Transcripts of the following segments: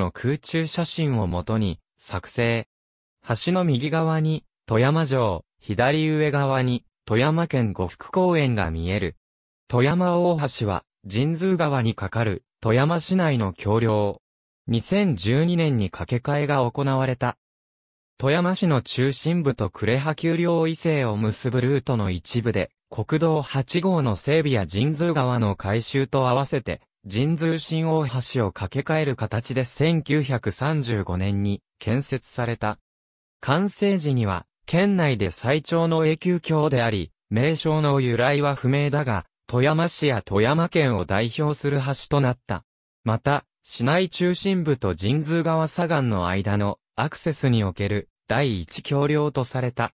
の空中写真をもとに作成。橋の右側に富山城、左上側に富山県呉服公園が見える。富山大橋は神通川に架かる富山市内の橋梁。2012年に架け替えが行われた。富山市の中心部と呉羽丘陵伊勢を結ぶルートの一部で、国道8号の整備や神通川の改修と合わせて、神通新大橋を架け替える形で1935年に建設された。完成時には、県内で最長の永久橋であり、名称の由来は不明だが、富山市や富山県を代表する橋となった。また、市内中心部と神通川左岸の間のアクセスにおける第一橋梁とされた。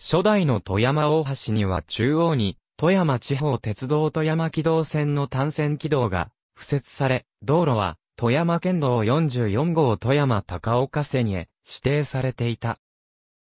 初代の富山大橋には中央に富山地方鉄道富山軌道線の単線軌道が敷設され、道路は富山県道44号富山高岡線へ指定されていた。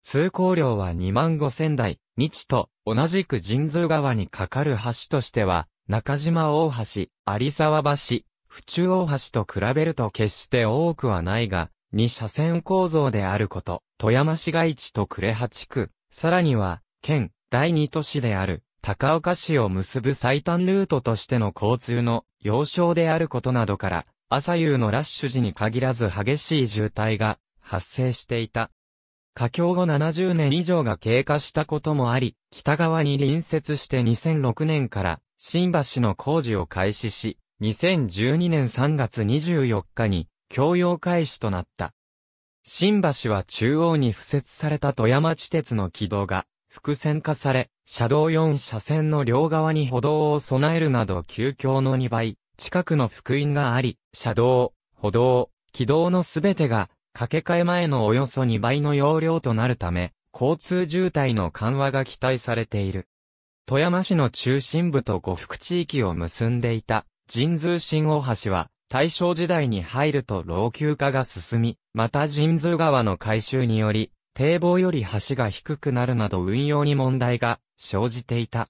通行量は2万5千台、日と同じく神通川に架かる橋としては、中島大橋、有沢橋、府中大橋と比べると決して多くはないが、2車線構造であること、富山市街地と呉八区、さらには、県、第2都市である、高岡市を結ぶ最短ルートとしての交通の要衝であることなどから、朝夕のラッシュ時に限らず激しい渋滞が発生していた。架橋後70年以上が経過したこともあり、北側に隣接して2006年から新橋の工事を開始し、2012年3月24日に供用開始となった。新橋は中央に付設された富山地鉄の軌道が複線化され、車道4車線の両側に歩道を備えるなど急遽の2倍、近くの福音があり、車道、歩道、軌道のすべてが、掛け替え前のおよそ2倍の容量となるため、交通渋滞の緩和が期待されている。富山市の中心部と五福地域を結んでいた、神通新大橋は、大正時代に入ると老朽化が進み、また神通川の改修により、堤防より橋が低くなるなど運用に問題が生じていた。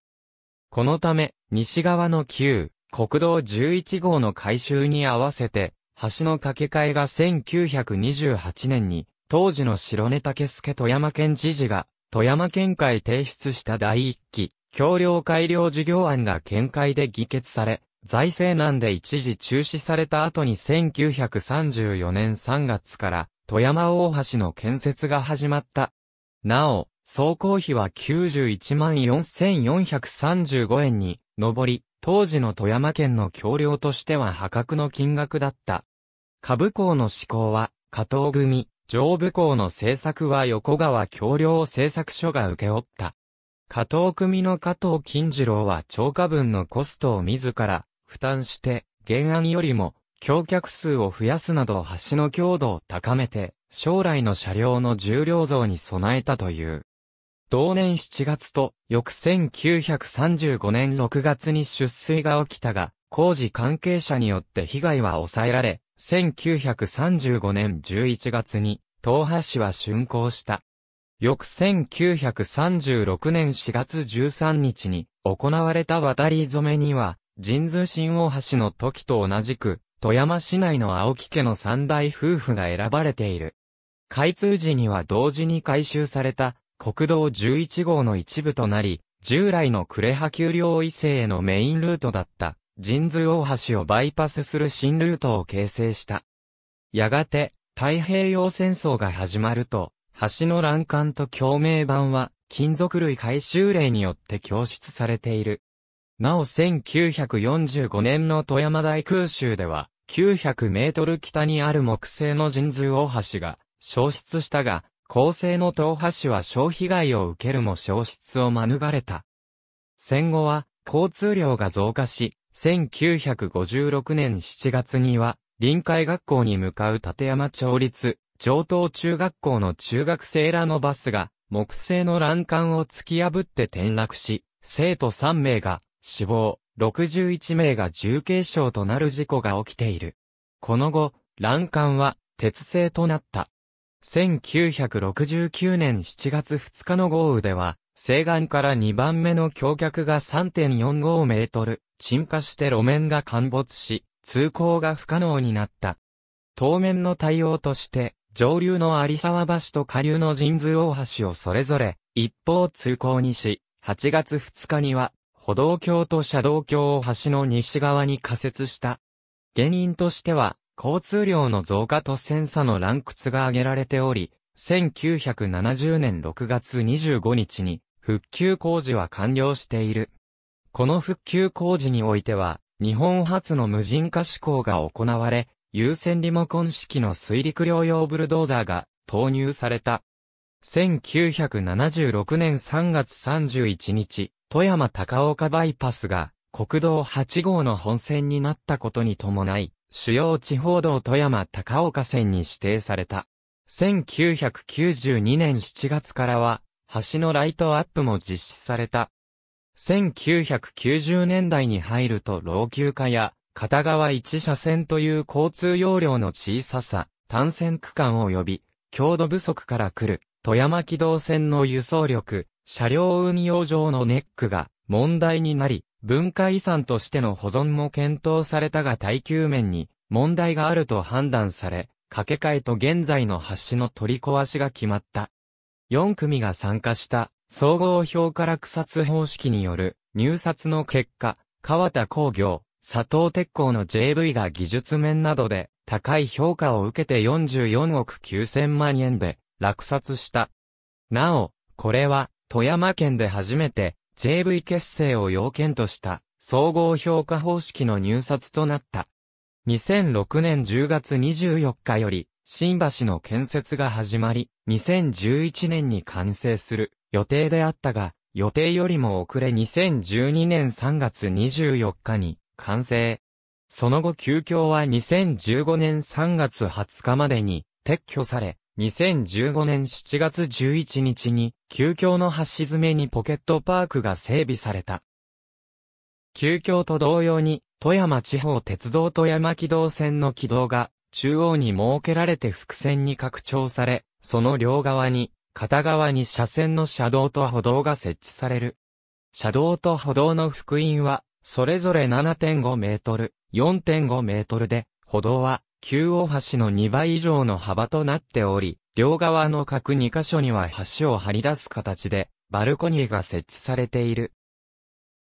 このため、西側の旧国道11号の改修に合わせて、橋の架け替えが1928年に、当時の白根竹助富山県知事が、富山県会提出した第一期、橋梁改良事業案が県会で議決され、財政難で一時中止された後に1934年3月から、富山大橋の建設が始まった。なお、総工費は91万4435円に上り、当時の富山県の橋梁としては破格の金額だった。下部校の施行は、加藤組、上部校の制作は横川橋梁製作所が受け負った。加藤組の加藤金次郎は超過分のコストを自ら負担して、原案よりも橋脚数を増やすなど橋の強度を高めて、将来の車両の重量増に備えたという。同年7月と、翌1935年6月に出水が起きたが、工事関係者によって被害は抑えられ、1935年11月に、東波市は竣工した。翌1936年4月13日に行われた渡り染めには、神通新大橋の時と同じく、富山市内の青木家の三大夫婦が選ばれている。開通時には同時に改修された国道11号の一部となり、従来の呉波丘陵遺勢へのメインルートだった、神通大橋をバイパスする新ルートを形成した。やがて、太平洋戦争が始まると、橋の欄干と共鳴板は、金属類回収令によって供出されている。なお1945年の富山大空襲では、900メートル北にある木製の神通大橋が消失したが、高生の党派種は消費害を受けるも消失を免れた。戦後は、交通量が増加し、1956年7月には、臨海学校に向かう立山町立、上東中学校の中学生らのバスが、木製の欄干を突き破って転落し、生徒3名が死亡、61名が重軽傷となる事故が起きている。この後、欄干は鉄製となった。1969年7月2日の豪雨では、西岸から2番目の橋脚が3.45メートル、沈下して路面が陥没し、通行が不可能になった。当面の対応として、上流の有沢橋と下流の神通大橋をそれぞれ、一方通行にし、8月2日には、歩道橋と車道橋を橋の西側に仮設した。原因としては、交通量の増加と戦差の乱屈が挙げられており、1970年6月25日に復旧工事は完了している。この復旧工事においては、日本初の無人化施工が行われ、優先リモコン式の水陸両用ブルドーザーが投入された。1976年3月31日、富山高岡バイパスが国道8号の本線になったことに伴い、主要地方道富山高岡線に指定された。1992年7月からは、橋のライトアップも実施された。1990年代に入ると老朽化や、片側一車線という交通容量の小ささ、単線区間及び、強度不足から来る、富山機動線の輸送力、車両運用上のネックが問題になり、文化遺産としての保存も検討されたが耐久面に問題があると判断され、掛け替えと現在の橋の取り壊しが決まった。4組が参加した総合評価落札方式による入札の結果、川田工業、佐藤鉄工の JV が技術面などで高い評価を受けて44億9000万円で落札した。なお、これは富山県で初めて JV 結成を要件とした総合評価方式の入札となった。2006年10月24日より新橋の建設が始まり、2011年に完成する予定であったが、予定よりも遅れ2012年3月24日に完成。その後急遽は2015年3月20日までに撤去され、2015年7月11日に、旧橋の橋爪にポケットパークが整備された。旧橋と同様に、富山地方鉄道富山軌道線の軌道が、中央に設けられて伏線に拡張され、その両側に、片側に車線の車道と歩道が設置される。車道と歩道の幅員は、それぞれ7.5メートル、4.5メートルで、歩道は旧大橋の2倍以上の幅となっており、両側の各2箇所には橋を張り出す形で、バルコニーが設置されている。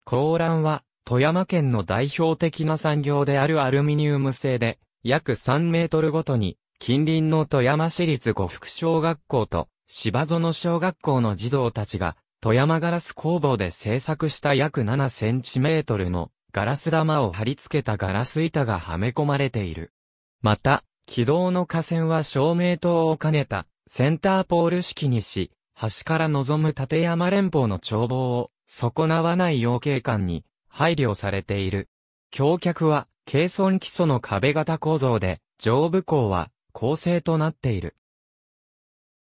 高欄は、富山県の代表的な産業であるアルミニウム製で、約3メートルごとに、近隣の富山市立五福小学校と、芝園小学校の児童たちが、富山ガラス工房で製作した約7センチメートルのガラス玉を貼り付けたガラス板がはめ込まれている。また、軌道の架線は照明灯を兼ねた、センターポール式にし、端から望む立山連峰の眺望を損なわない養鶏館に配慮されている。橋脚は、軽損基礎の壁型構造で、上部構は構成となっている。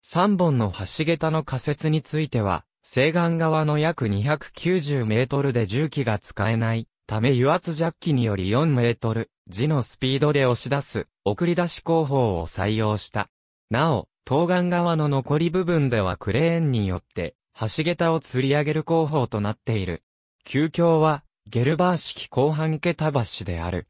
三本の橋桁の仮設については、西岸側の約290メートルで重機が使えない、ため油圧ジャッキにより4メートル、字のスピードで押し出す、送り出し工法を採用した。なお、東岸側の残り部分ではクレーンによって、橋桁を吊り上げる工法となっている。旧橋は、ゲルバー式後半桁橋である。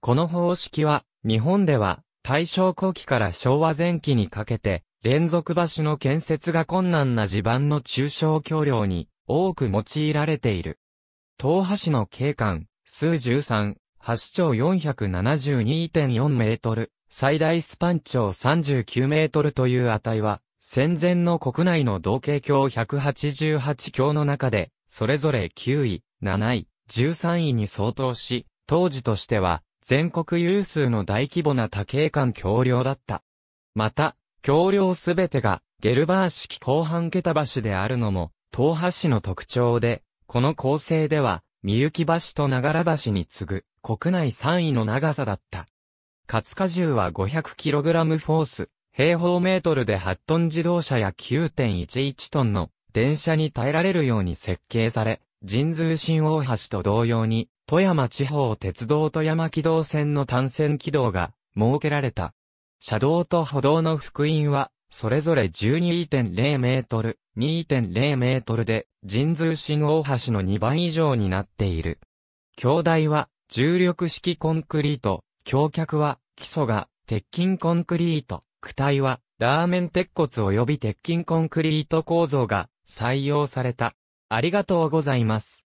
この方式は、日本では、大正後期から昭和前期にかけて、連続橋の建設が困難な地盤の中小橋梁に、多く用いられている。東橋の景観、数十三、橋長472.4メートル、最大スパン長39メートルという値は、戦前の国内の同型橋188橋の中で、それぞれ9位、7位、13位に相当し、当時としては、全国有数の大規模な多景間橋梁だった。また、橋梁すべてが、ゲルバー式後半桁橋であるのも、東波市の特徴で、この構成では、三幸橋と長良橋に次ぐ国内3位の長さだった。活荷重は 500kg フォース、平方メートルで8トン自動車や9.11トンの電車に耐えられるように設計され、神通新大橋と同様に、富山地方鉄道富山軌道線の単線軌道が設けられた。車道と歩道の福音はそれぞれ12.0メートル、2.0メートルで、神通新大橋の2倍以上になっている。橋台は、重力式コンクリート、橋脚は、基礎が、鉄筋コンクリート、躯体は、ラーメン鉄骨及び鉄筋コンクリート構造が採用された。ありがとうございます。